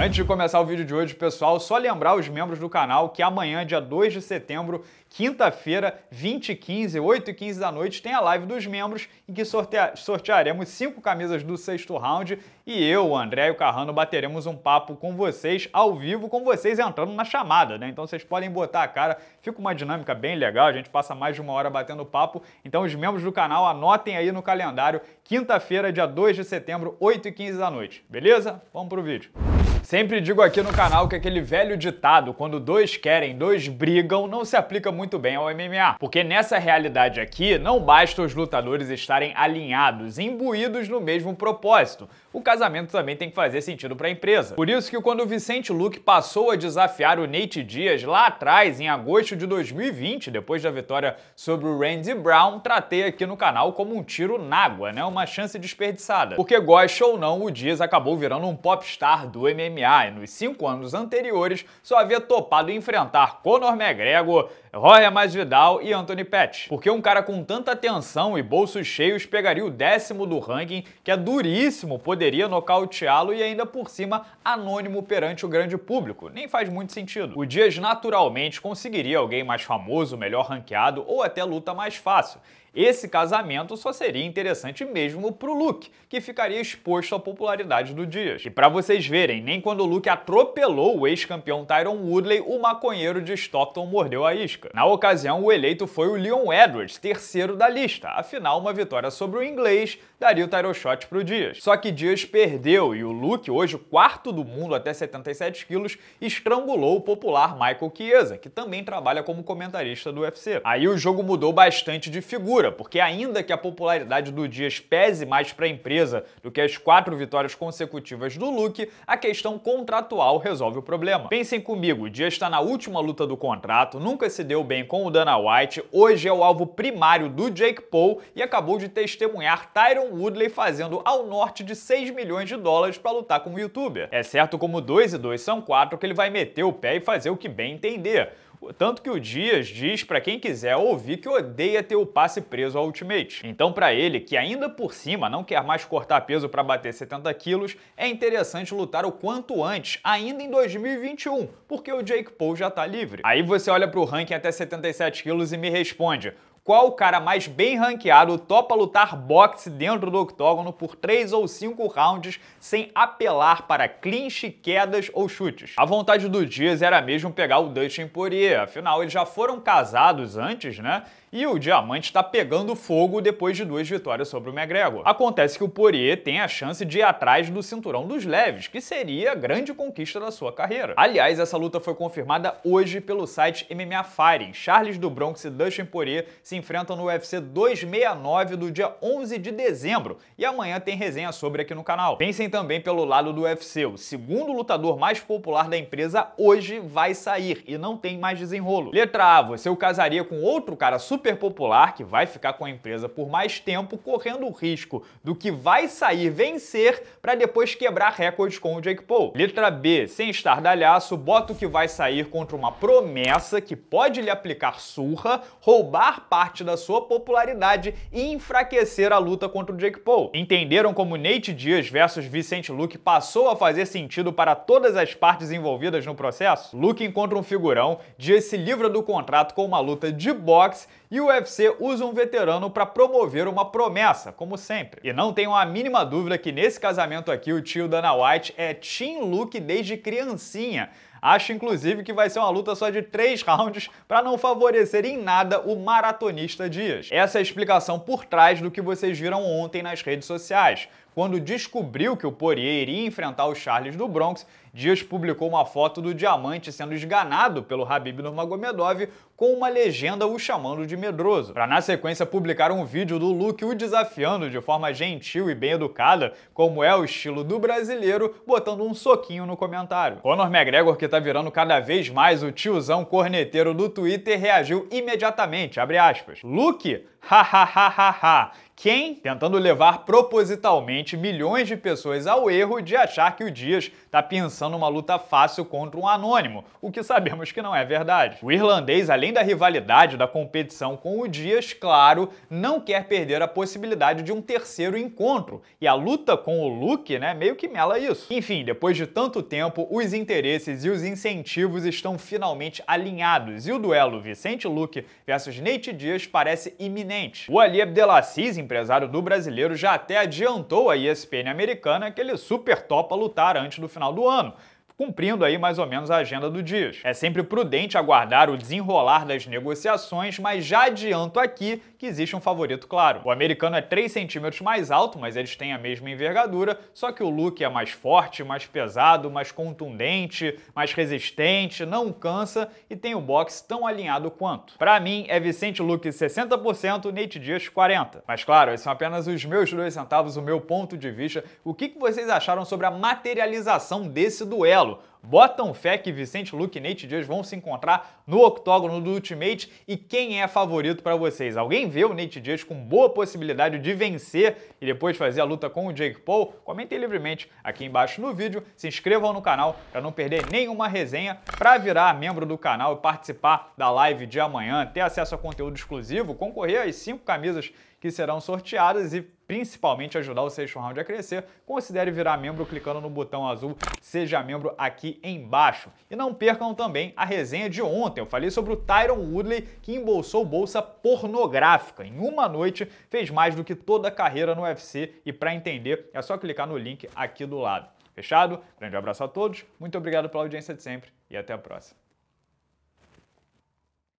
Antes de começar o vídeo de hoje, pessoal, só lembrar os membros do canal que amanhã, dia 2 de setembro, quinta-feira, 20 e 15, 8 e 15 da noite, tem a live dos membros em que sortearemos cinco camisas do sexto round e eu, o André e o Carrano bateremos um papo com vocês, ao vivo, com vocês entrando na chamada, né? Então vocês podem botar a cara, fica uma dinâmica bem legal, a gente passa mais de uma hora batendo papo. Então os membros do canal anotem aí no calendário, quinta-feira, dia 2 de setembro, 8 e 15 da noite, beleza? Vamos pro vídeo. Sempre digo aqui no canal que aquele velho ditado, quando dois querem, dois brigam, não se aplica muito bem ao MMA. Porque nessa realidade aqui, não basta os lutadores estarem alinhados, imbuídos no mesmo propósito o casamento também tem que fazer sentido para a empresa. Por isso que quando o Vicente Luque passou a desafiar o Nate Diaz lá atrás, em agosto de 2020, depois da vitória sobre o Randy Brown, tratei aqui no canal como um tiro na água, né? Uma chance desperdiçada. Porque gosta ou não, o Diaz acabou virando um popstar do MMA e nos cinco anos anteriores só havia topado enfrentar Conor McGregor mais Vidal e Anthony Pett, Porque um cara com tanta tensão e bolsos cheios pegaria o décimo do ranking, que é duríssimo, poderia nocauteá-lo e ainda por cima anônimo perante o grande público. Nem faz muito sentido. O Dias naturalmente conseguiria alguém mais famoso, melhor ranqueado ou até luta mais fácil. Esse casamento só seria interessante mesmo pro Luke, que ficaria exposto à popularidade do Dias. E para vocês verem, nem quando o Luke atropelou o ex-campeão Tyron Woodley, o maconheiro de Stockton mordeu a isca. Na ocasião, o eleito foi o Leon Edwards, terceiro da lista. Afinal, uma vitória sobre o inglês daria o title shot pro Dias. Só que Dias perdeu e o Luke, hoje quarto do mundo até 77 quilos, estrangulou o popular Michael Chiesa, que também trabalha como comentarista do UFC. Aí o jogo mudou bastante de figura porque ainda que a popularidade do Dias pese mais para a empresa do que as quatro vitórias consecutivas do Luke, a questão contratual resolve o problema. Pensem comigo, o Dias está na última luta do contrato, nunca se deu bem com o Dana White, hoje é o alvo primário do Jake Paul e acabou de testemunhar Tyron Woodley fazendo ao norte de 6 milhões de dólares para lutar com o youtuber. É certo como 2 e 2 são 4 que ele vai meter o pé e fazer o que bem entender. Tanto que o Dias diz para quem quiser ouvir que odeia ter o passe preso ao Ultimate. Então, para ele, que ainda por cima não quer mais cortar peso para bater 70 quilos, é interessante lutar o quanto antes, ainda em 2021, porque o Jake Paul já tá livre. Aí você olha pro ranking até 77 quilos e me responde: qual o cara mais bem ranqueado topa lutar boxe dentro do octógono por 3 ou 5 rounds sem apelar para clinch, quedas ou chutes. A vontade do Dias era mesmo pegar o Dustin Poirier, afinal eles já foram casados antes, né? E o diamante está pegando fogo depois de duas vitórias sobre o McGregor. Acontece que o Poirier tem a chance de ir atrás do cinturão dos leves, que seria a grande conquista da sua carreira. Aliás, essa luta foi confirmada hoje pelo site MMA Fighting. Charles do Bronx e Dustin Poirier se enfrentam no UFC 269 do dia 11 de dezembro e amanhã tem resenha sobre aqui no canal. Pensem também pelo lado do UFC, o segundo lutador mais popular da empresa hoje vai sair e não tem mais desenrolo. Letra A, você o casaria com outro cara super popular que vai ficar com a empresa por mais tempo, correndo o risco do que vai sair vencer para depois quebrar recordes com o Jake Paul. Letra B, sem estardalhaço, bota o que vai sair contra uma promessa que pode lhe aplicar surra, roubar parte parte da sua popularidade e enfraquecer a luta contra o Jake Paul. Entenderam como Nate Diaz versus Vicente Luke passou a fazer sentido para todas as partes envolvidas no processo? Luke encontra um figurão, Diaz se livra do contrato com uma luta de boxe e o UFC usa um veterano para promover uma promessa, como sempre. E não tenham a mínima dúvida que nesse casamento aqui o tio Dana White é Team Luke desde criancinha, Acho inclusive que vai ser uma luta só de três rounds para não favorecer em nada o maratonista Dias. Essa é a explicação por trás do que vocês viram ontem nas redes sociais, quando descobriu que o Poirier iria enfrentar o Charles do Bronx, Dias publicou uma foto do diamante sendo esganado pelo Habib Nurmagomedov com uma legenda o chamando de medroso. Para na sequência publicar um vídeo do Luke o desafiando de forma gentil e bem educada, como é o estilo do brasileiro, botando um soquinho no comentário. Conor McGregor, que tá virando cada vez mais o tiozão corneteiro do Twitter, reagiu imediatamente, abre aspas. Luke, ha ha ha ha ha. Quem? Tentando levar propositalmente milhões de pessoas ao erro de achar que o Dias está pensando uma luta fácil contra um anônimo, o que sabemos que não é verdade. O irlandês, além da rivalidade da competição com o Dias, claro, não quer perder a possibilidade de um terceiro encontro, e a luta com o Luke, né, meio que mela isso. Enfim, depois de tanto tempo, os interesses e os incentivos estão finalmente alinhados, e o duelo Vicente Luke versus Nate Dias parece iminente. O Ali Abdelaziz, empresário do brasileiro já até adiantou à ESPN americana que ele super topa lutar antes do final do ano cumprindo aí mais ou menos a agenda do Dias. É sempre prudente aguardar o desenrolar das negociações, mas já adianto aqui que existe um favorito claro. O americano é 3 centímetros mais alto, mas eles têm a mesma envergadura, só que o look é mais forte, mais pesado, mais contundente, mais resistente, não cansa e tem o boxe tão alinhado quanto. Para mim, é Vicente Luke 60%, Nate Dias 40%. Mas claro, esses são apenas os meus dois centavos, o meu ponto de vista. O que vocês acharam sobre a materialização desse duelo? falo, Botam fé que Vicente Luque e Nate Dias vão se encontrar no octógono do Ultimate e quem é favorito para vocês? Alguém vê o Nate Dias com boa possibilidade de vencer e depois fazer a luta com o Jake Paul? Comentem livremente aqui embaixo no vídeo, se inscrevam no canal para não perder nenhuma resenha, para virar membro do canal e participar da live de amanhã, ter acesso a conteúdo exclusivo, concorrer às cinco camisas que serão sorteadas e principalmente ajudar o sexto Round a crescer, considere virar membro clicando no botão azul Seja Membro aqui aqui embaixo. E não percam também a resenha de ontem. Eu falei sobre o Tyron Woodley que embolsou bolsa pornográfica. Em uma noite fez mais do que toda a carreira no UFC e para entender é só clicar no link aqui do lado. Fechado? Grande abraço a todos, muito obrigado pela audiência de sempre e até a próxima.